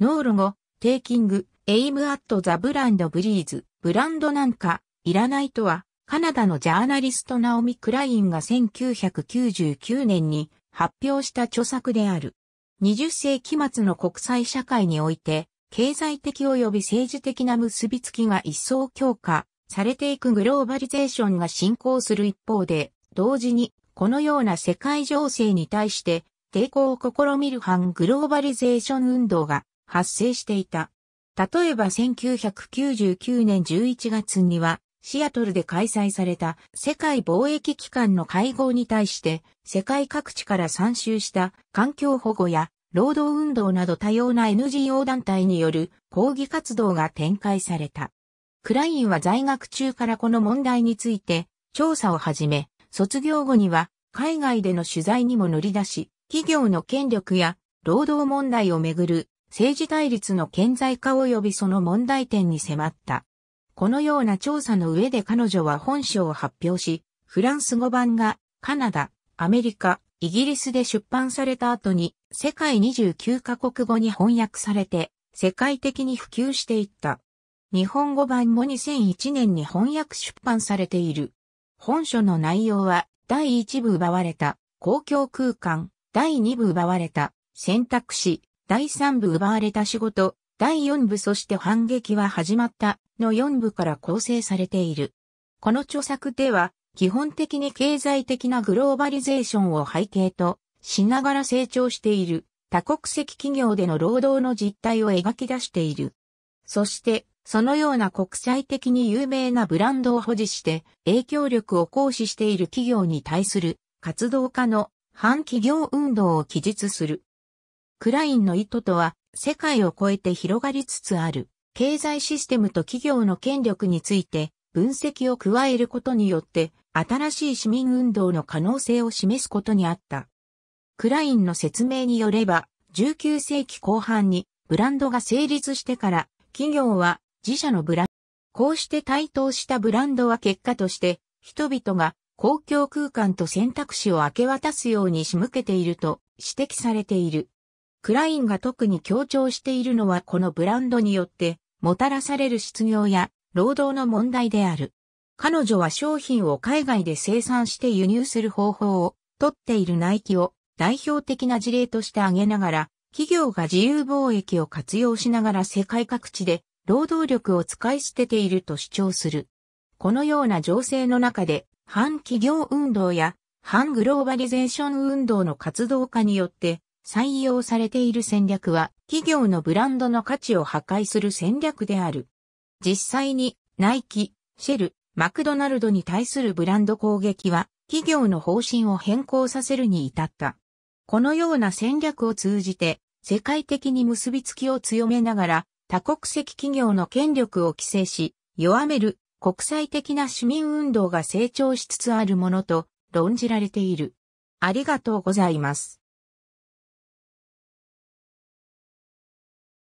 ノール語、テイキング、エイムアットザブランドブリーズ、ブランドなんか、いらないとは、カナダのジャーナリストナオミ・クラインが1999年に発表した著作である。20世紀末の国際社会において、経済的及び政治的な結びつきが一層強化されていくグローバリゼーションが進行する一方で、同時にこのような世界情勢に対して抵抗を試みる反グローバリゼーション運動が発生していた。例えば1999年11月には、シアトルで開催された世界貿易機関の会合に対して、世界各地から参集した環境保護や労働運動など多様な NGO 団体による抗議活動が展開された。クラインは在学中からこの問題について調査を始め、卒業後には海外での取材にも乗り出し、企業の権力や労働問題をめぐる政治対立の顕在化及びその問題点に迫った。このような調査の上で彼女は本書を発表し、フランス語版がカナダ、アメリカ、イギリスで出版された後に世界29カ国語に翻訳されて世界的に普及していった。日本語版も2001年に翻訳出版されている。本書の内容は第1部奪われた公共空間、第2部奪われた選択肢、第3部奪われた仕事、第4部そして反撃は始まったの4部から構成されている。この著作では、基本的に経済的なグローバリゼーションを背景としながら成長している多国籍企業での労働の実態を描き出している。そして、そのような国際的に有名なブランドを保持して影響力を行使している企業に対する活動家の反企業運動を記述する。クラインの意図とは、世界を超えて広がりつつある、経済システムと企業の権力について、分析を加えることによって、新しい市民運動の可能性を示すことにあった。クラインの説明によれば、19世紀後半にブランドが成立してから、企業は自社のブランド、こうして台頭したブランドは結果として、人々が公共空間と選択肢を明け渡すように仕向けていると指摘されている。クラインが特に強調しているのはこのブランドによってもたらされる失業や労働の問題である。彼女は商品を海外で生産して輸入する方法を取っているナイキを代表的な事例として挙げながら、企業が自由貿易を活用しながら世界各地で労働力を使い捨てていると主張する。このような情勢の中で、反企業運動や反グローバリゼーション運動の活動家によって、採用されている戦略は企業のブランドの価値を破壊する戦略である。実際にナイキ、シェル、マクドナルドに対するブランド攻撃は企業の方針を変更させるに至った。このような戦略を通じて世界的に結びつきを強めながら多国籍企業の権力を規制し弱める国際的な市民運動が成長しつつあるものと論じられている。ありがとうございます。